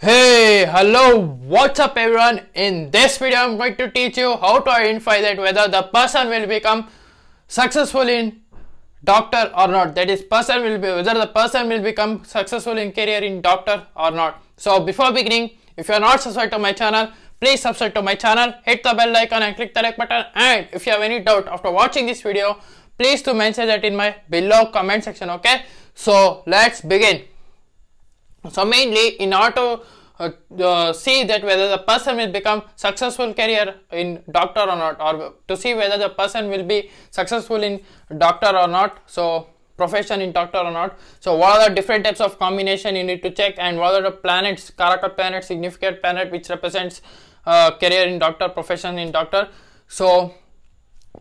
Hey, hello, what's up everyone? In this video, I'm going to teach you how to identify that whether the person will become successful in doctor or not. That is, person will be whether the person will become successful in career in doctor or not. So before beginning, if you are not subscribed to my channel, please subscribe to my channel, hit the bell icon and click the like button. And if you have any doubt after watching this video, please to mention that in my below comment section. Okay, so let's begin. So mainly in order to uh, uh, see that whether the person will become successful career in doctor or not or to see whether the person will be successful in doctor or not. So profession in doctor or not. So what are the different types of combination you need to check and what are the planets, character planet, significant planet which represents uh, career in doctor, profession in doctor. So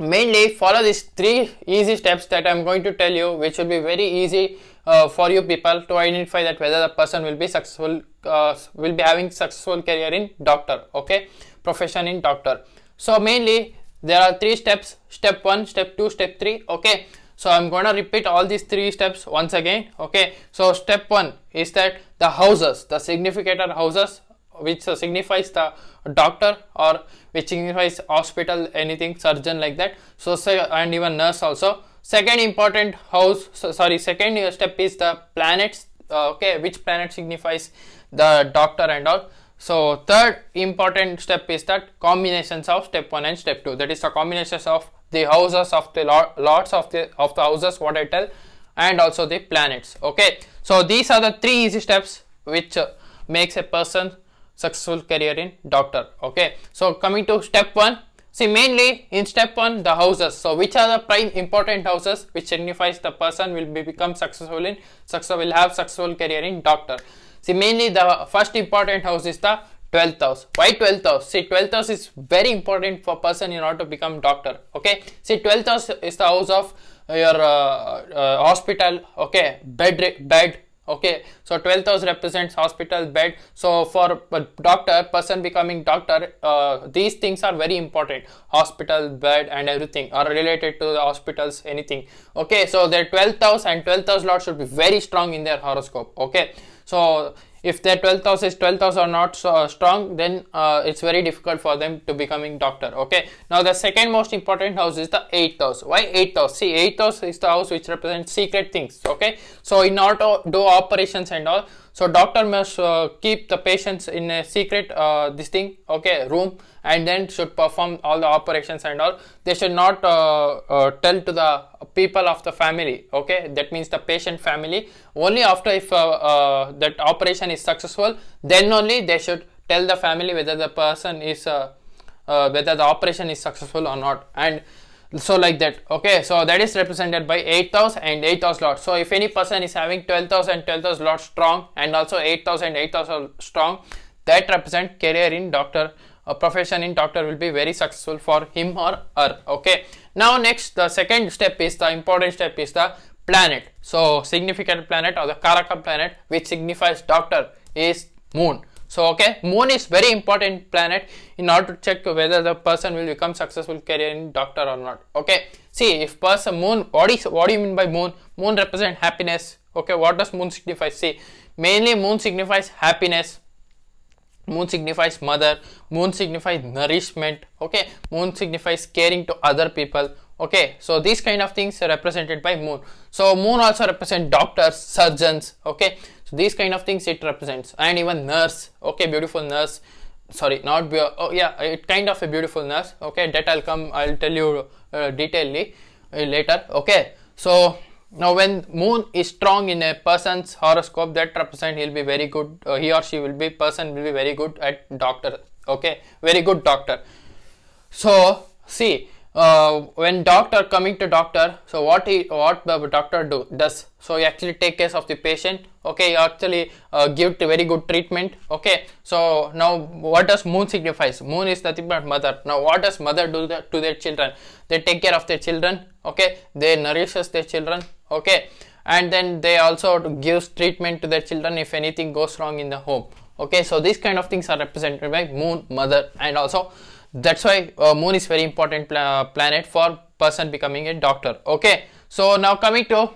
mainly follow these three easy steps that I'm going to tell you which will be very easy uh, for you people to identify that whether the person will be successful uh, will be having successful career in doctor okay profession in doctor so mainly there are three steps step one step two step three okay so I'm going to repeat all these three steps once again. Okay. So step one is that the houses, the significator houses, which signifies the doctor or which signifies hospital, anything, surgeon like that. So say and even nurse also second important house so, sorry second step is the planets uh, okay which planet signifies the doctor and all so third important step is that combinations of step 1 and step 2 that is the combinations of the houses of the lots of the of the houses what I tell and also the planets okay so these are the three easy steps which uh, makes a person successful career in doctor okay so coming to step 1 See mainly in step 1 the houses. So which are the prime important houses which signifies the person will be become successful in success will have successful career in doctor. See mainly the first important house is the 12th house. Why 12th house? See 12th house is very important for person in order to become doctor. Okay. See 12th house is the house of uh, your uh, uh, hospital. Okay. Bed, bed, okay so 12,000 represents hospital bed so for a doctor person becoming doctor uh, these things are very important hospital bed and everything are related to the hospitals anything okay so their 12,000 and 12,000 lot should be very strong in their horoscope okay so if their 12th house is 12th house or not so uh, strong then uh, it's very difficult for them to becoming doctor okay now the second most important house is the 8th house why 8th house see 8th house is the house which represents secret things okay so in order to do operations and all so doctor must uh, keep the patients in a secret uh, this thing okay room and then should perform all the operations and all they should not uh, uh tell to the people of the family okay that means the patient family only after if uh, uh, that operation is successful then only they should tell the family whether the person is whether the operation is successful or not and so like that okay so that is represented by 8000 and 8000 lots so if any person is having 12000 12000 lots strong and also 8000 8000 strong that represent career in doctor a profession in doctor will be very successful for him or her okay now next the second step is the important step is the planet so significant planet or the karaka planet which signifies doctor is moon so okay, moon is very important planet in order to check whether the person will become successful career in doctor or not. Okay, see if person moon, what, is, what do you mean by moon? Moon represent happiness. Okay, what does moon signify? See, mainly moon signifies happiness. Moon signifies mother. Moon signifies nourishment. Okay, moon signifies caring to other people okay so these kind of things are represented by moon so moon also represent doctors surgeons okay so these kind of things it represents and even nurse okay beautiful nurse sorry not be oh yeah it kind of a beautiful nurse okay that i'll come i'll tell you uh, uh, later okay so now when moon is strong in a person's horoscope that represent he'll be very good uh, he or she will be person will be very good at doctor okay very good doctor so see uh, when doctor coming to doctor so what he what the doctor do does so he actually take care of the patient okay he actually uh, give very good treatment okay so now what does moon signifies moon is nothing but mother now what does mother do the, to their children they take care of their children okay they nourishes their children okay and then they also gives treatment to their children if anything goes wrong in the home okay so these kind of things are represented by moon mother and also that's why uh, moon is very important uh, planet for person becoming a doctor okay so now coming to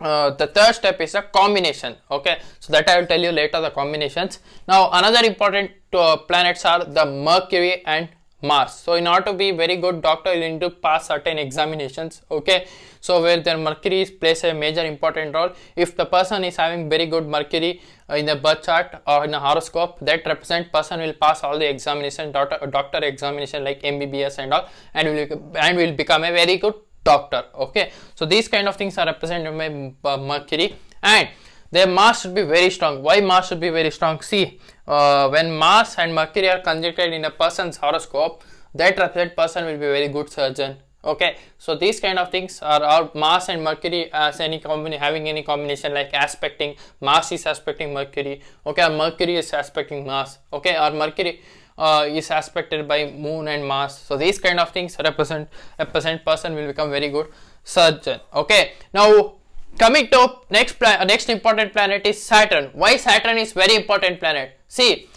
uh, the third step is a combination okay so that i will tell you later the combinations now another important uh, planets are the mercury and mars so in order to be very good doctor you need to pass certain examinations okay so where their mercury plays a major important role if the person is having very good mercury uh, in the birth chart or in a horoscope that represent person will pass all the examination doctor, uh, doctor examination like mbbs and all and will and will become a very good doctor okay so these kind of things are represented by uh, mercury and their mass should be very strong why mass should be very strong see uh, when mass and mercury are connected in a person's horoscope that represent person will be very good surgeon okay so these kind of things are, our mars and mercury as any company having any combination like aspecting mars is aspecting mercury okay or mercury is aspecting mars okay or mercury uh, is aspected by moon and mars so these kind of things represent a percent person will become very good surgeon okay now coming to next next important planet is saturn why saturn is very important planet see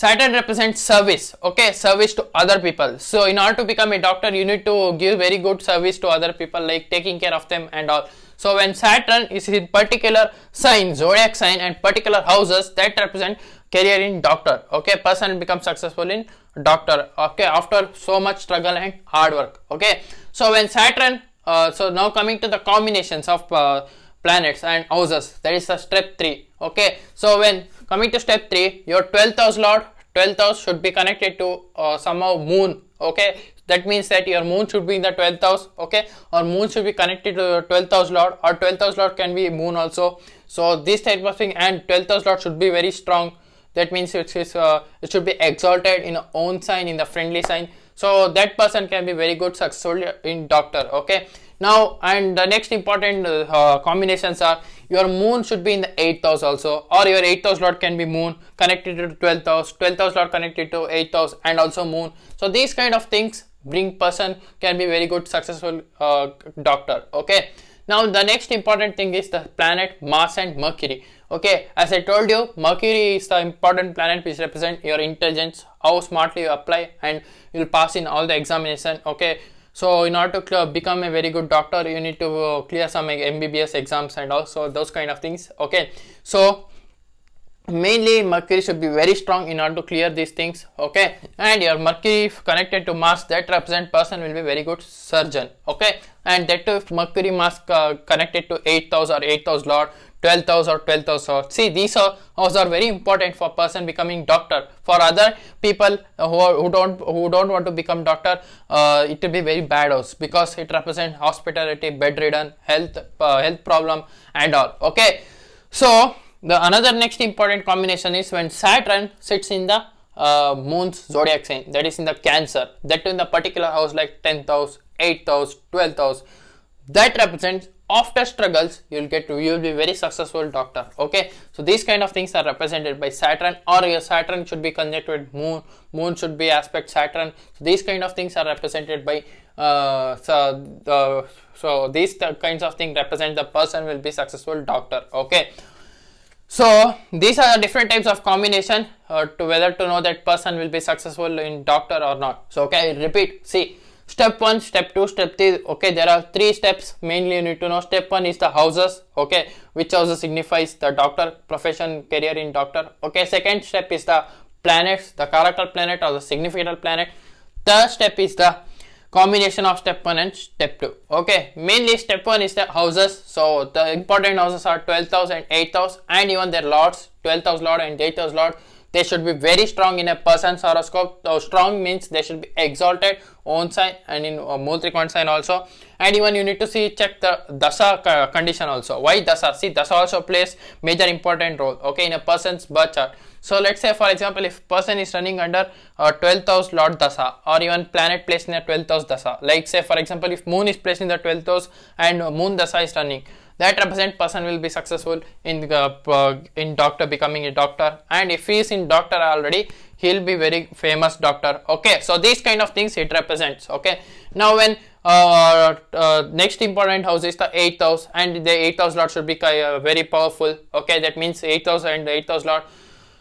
Saturn represents service, okay, service to other people. So in order to become a doctor, you need to give very good service to other people, like taking care of them and all. So when Saturn is in particular sign, zodiac sign and particular houses that represent career in doctor, okay, person becomes successful in doctor, okay, after so much struggle and hard work, okay. So when Saturn, uh, so now coming to the combinations of uh, planets and houses, that is the step 3, okay. So when Coming to step 3, your 12th house lord, 12th house should be connected to uh, somehow moon, okay? That means that your moon should be in the 12th house, okay? Or moon should be connected to your 12th house lord or 12th house lord can be moon also. So this type of thing and 12th house lord should be very strong. That means it, is, uh, it should be exalted in own sign, in the friendly sign. So that person can be very good successful in doctor, okay? now and the next important uh, combinations are your moon should be in the 8th house also or your 8th house lot can be moon connected to 12th house 12th house lot connected to 8th house and also moon so these kind of things bring person can be very good successful uh, doctor okay now the next important thing is the planet mars and mercury okay as i told you mercury is the important planet which represent your intelligence how smartly you apply and you'll pass in all the examination okay so in order to become a very good doctor, you need to uh, clear some MBBS exams and also those kind of things. Okay, so mainly mercury should be very strong in order to clear these things okay and your mercury connected to mars that represent person will be very good surgeon okay and that uh, mercury mask uh, connected to 8000 or 8000 lord 12th house or 12th house or see these houses are very important for person becoming doctor for other people who, are, who don't who don't want to become doctor uh, it will be very bad house because it represents hospitality bedridden health uh, health problem and all okay so the another next important combination is when saturn sits in the uh, moon's zodiac sign that is in the cancer that in the particular house like 10th house 8th house 12th house that represents after struggles you'll get to, you'll be very successful doctor okay so these kind of things are represented by saturn or your saturn should be connected with moon moon should be aspect saturn so these kind of things are represented by uh, so so these th kinds of things represent the person will be successful doctor okay so these are different types of combination uh, to whether to know that person will be successful in doctor or not so okay repeat see step 1 step 2 step 3 okay there are three steps mainly you need to know step 1 is the houses okay which houses signifies the doctor profession career in doctor okay second step is the planets the character planet or the significant planet third step is the combination of step 1 and step 2 okay mainly step 1 is the houses so the important houses are 12,000 8,000 and even their lots 12,000 lot and 8,000 lot they should be very strong in a person's horoscope. So strong means they should be exalted own sign and in uh, Multrikon sign also. And even you need to see check the dasa condition also. Why dasa? See dasa also plays major important role okay in a person's birth chart. So let's say for example if person is running under uh, 12th house Lord dasa or even planet placed in a 12th house dasa. Like say for example if moon is placed in the 12th house and uh, moon dasa is running that represent person will be successful in uh, in doctor becoming a doctor and if he is in doctor already he'll be very famous doctor okay so these kind of things it represents okay now when uh, uh, next important house is the 8th house and the 8th house lot should be uh, very powerful okay that means 8th house and 8th house lot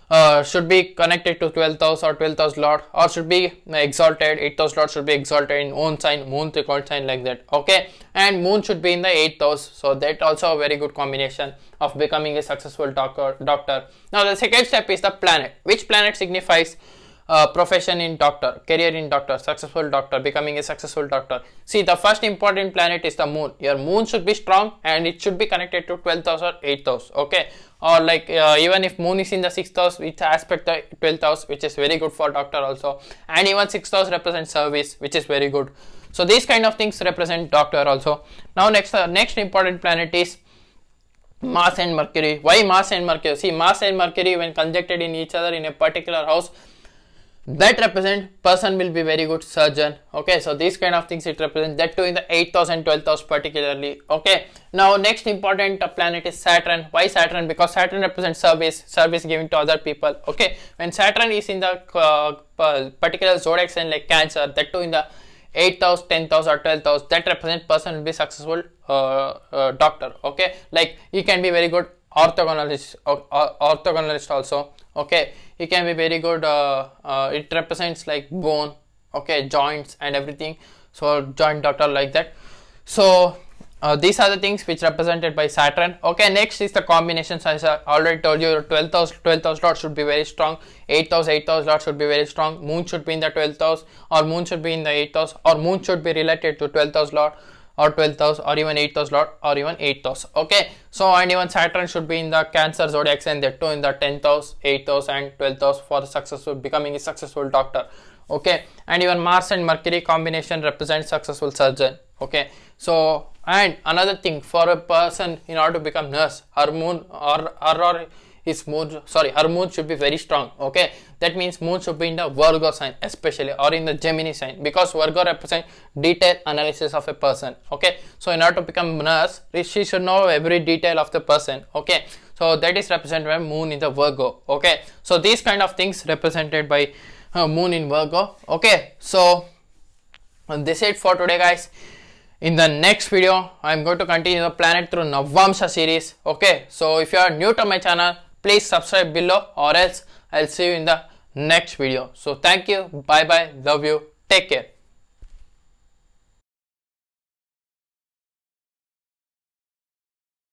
uh, should be connected to 12th house or 12th house lot or should be uh, exalted 8th house lot should be exalted in own sign moon record sign like that okay and moon should be in the 8th house so that also a very good combination of becoming a successful doctor doctor now the second step is the planet which planet signifies a uh, profession in doctor, career in doctor, successful doctor, becoming a successful doctor. See, the first important planet is the moon. Your moon should be strong and it should be connected to 12th house or 8th house. Okay. Or like uh, even if moon is in the 6th house, which aspect the 12th house, which is very good for doctor also. And even 6th house represents service, which is very good. So these kind of things represent doctor also. Now next, uh, next important planet is Mars and Mercury. Why Mars and Mercury? See, Mars and Mercury when conjected in each other in a particular house, that represent person will be very good surgeon okay so these kind of things it represents that too in the 8th and 12th house particularly okay now next important planet is saturn why saturn because saturn represents service service given to other people okay when saturn is in the uh, particular zodiac sign like cancer that too in the 8th house 10th house or 12th house that represent person will be successful uh, uh, doctor okay like he can be very good orthogonalist or, or orthogonalist also okay it can be very good uh, uh, it represents like bone okay joints and everything so joint doctor like that so uh, these are the things which represented by Saturn. Okay, next is the combinations. As I already told you, 12,000 12, lot should be very strong. 8,000 8,000 lot should be very strong. Moon should be in the 12,000 or moon should be in the 8,000 or moon should be related to 12,000 lot or twelve thousand, or even eight thousand, lot or even eight thousand. okay so and even saturn should be in the cancer zodiac and that too in the 10,000 8,000 and 12th for successful becoming a successful doctor okay and even mars and mercury combination represents successful surgeon okay so and another thing for a person in order to become nurse her moon or or, is moon sorry her moon should be very strong okay that means moon should be in the Virgo sign especially or in the Gemini sign because Virgo represents detailed analysis of a person. Okay. So in order to become nurse, she should know every detail of the person. Okay. So that is represented by moon in the Virgo. Okay. So these kind of things represented by uh, moon in Virgo. Okay. So this is it for today guys. In the next video, I am going to continue the planet through Navamsa series. Okay. So if you are new to my channel, please subscribe below or else I'll see you in the next video. So thank you. Bye bye. Love you. Take care.